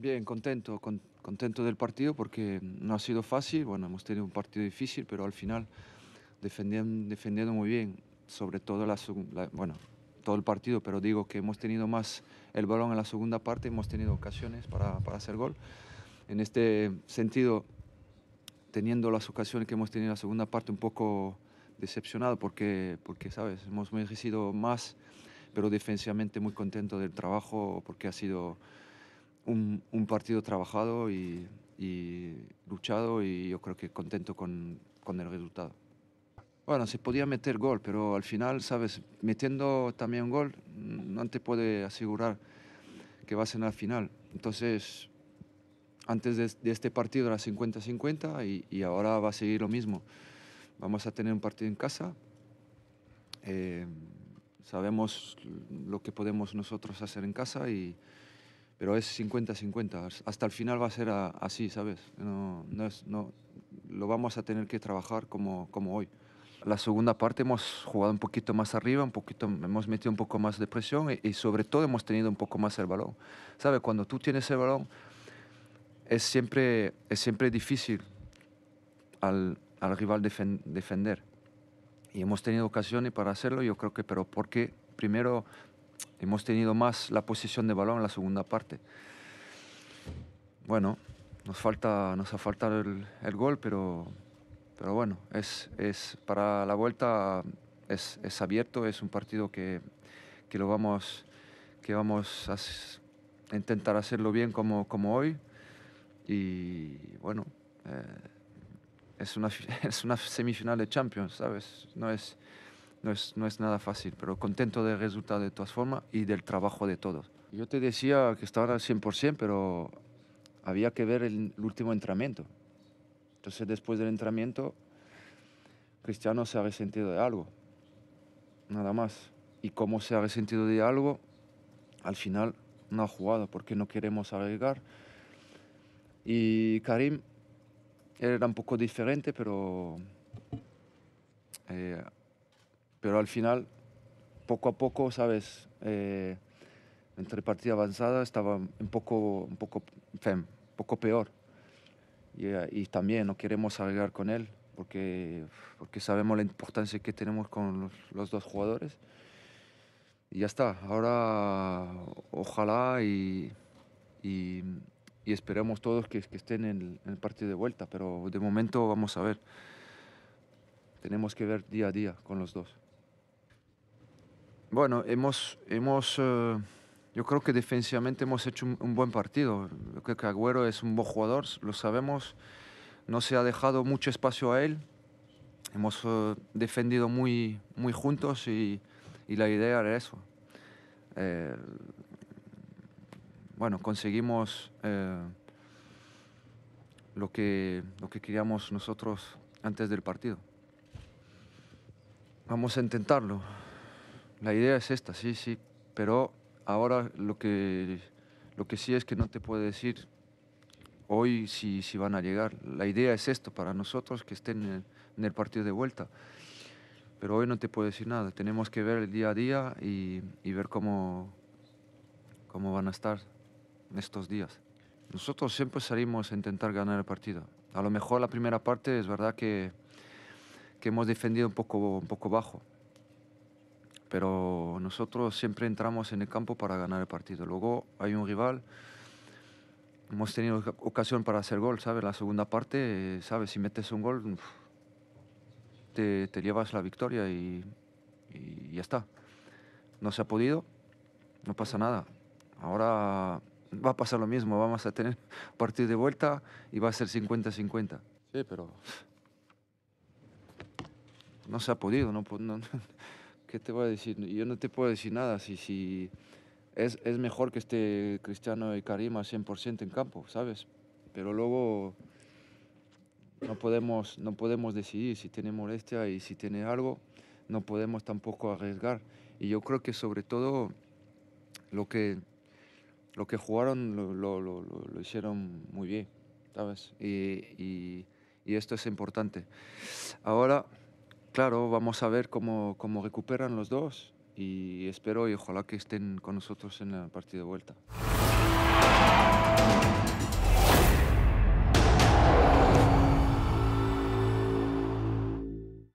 Bien, contento, contento del partido porque no ha sido fácil, bueno, hemos tenido un partido difícil, pero al final defendiendo, defendiendo muy bien, sobre todo la, bueno, todo el partido, pero digo que hemos tenido más el balón en la segunda parte, hemos tenido ocasiones para, para hacer gol. En este sentido, teniendo las ocasiones que hemos tenido en la segunda parte, un poco decepcionado porque, porque ¿sabes? Hemos merecido más, pero defensivamente muy contento del trabajo porque ha sido un, partido trabajado y, luchado y yo creo que contento con, el resultado. Bueno, se podía meter gol, pero al final, sabes, metiendo también un gol, no te puede asegurar que vas en la final. Entonces, antes de, este partido era 50-50 y, ahora va a seguir lo mismo. Vamos a tener un partido en casa, eh, sabemos lo que podemos nosotros hacer en casa y, pero es 50-50. Hasta el final va a ser así, ¿sabes? No, no, es, no, lo vamos a tener que trabajar como, como hoy. La segunda parte hemos jugado un poquito más arriba, un poquito, hemos metido un poco más de presión y, sobre todo hemos tenido un poco más el balón. ¿Sabes? Cuando tú tienes el balón es siempre, es siempre difícil al, al rival defender. Y hemos tenido ocasiones para hacerlo, yo creo que, pero porque primero hemos tenido más la posición de balón en la segunda parte. Bueno, nos falta nos ha faltado el, el gol, pero, pero bueno, es, es para la vuelta es, es, abierto, es un partido que, que lo vamos, que vamos a intentar hacerlo bien como, como hoy. Y bueno, eh, es, una, es una semifinal de Champions, ¿sabes? No es, no es, no es nada fácil, pero contento del resultado de todas formas y del trabajo de todos. Yo te decía que estaban al 100%, pero había que ver el, último entrenamiento. Entonces después del entrenamiento, Cristiano se ha resentido de algo, nada más. Y como se ha resentido de algo, al final no ha jugado porque no queremos agregar Y Karim era un poco diferente, pero eh, pero al final, poco a poco, ¿sabes? Eh, entre partida avanzada estaba un poco, un poco, poco peor. Y, también no queremos arreglar con él, porque, porque sabemos la importancia que tenemos con los, dos jugadores. Y ya está, ahora ojalá y, esperemos todos que, estén en el, partido de vuelta, pero de momento vamos a ver. Tenemos que ver día a día con los dos. Bueno, hemos, hemos eh, yo creo que defensivamente hemos hecho un, buen partido. Creo que Agüero es un buen jugador, lo sabemos. No se ha dejado mucho espacio a él. Hemos eh, defendido muy, juntos y, la idea era eso. Eh, bueno, conseguimos lo, que, lo que queríamos nosotros antes del partido. Vamos a intentarlo. La idea es esta, sí, sí, pero ahora lo que, lo que sí es que no te puedo decir hoy si, si van a llegar. La idea es esto, para nosotros que estén en, el partido de vuelta pero hoy no te puedo decir nada. Tenemos que ver el día a día y, ver cómo, cómo van a estar estos días. Nosotros siempre salimos a intentar ganar el partido. A lo mejor la primera parte es verdad que, que hemos defendido un poco, un poco bajo, pero nosotros siempre entramos en el campo para ganar el partido. Luego hay un rival, hemos tenido ocasión para hacer gol, ¿sabes? La segunda parte, eh, ¿sabes? Si metes un gol, te, te llevas la victoria y, ya está. No se ha podido, no pasa nada. Ahora va a pasar lo mismo, vamos a tener partido de vuelta y va a ser 50-50. Sí, pero... No se ha podido, no, no ¿qué te voy a decir? Yo no te puedo decir nada. Si, si es, es mejor que esté Cristiano y karim al 100% en campo, ¿sabes? Pero luego no podemos, no podemos decidir si tiene molestia y si tiene algo, no podemos tampoco arriesgar. Y yo creo que sobre todo lo que, lo que jugaron lo, lo, hicieron muy bien, ¿sabes? Y, y, y esto es importante. Ahora, claro, vamos a ver cómo, recuperan los dos y espero y ojalá que estén con nosotros en la partida de vuelta.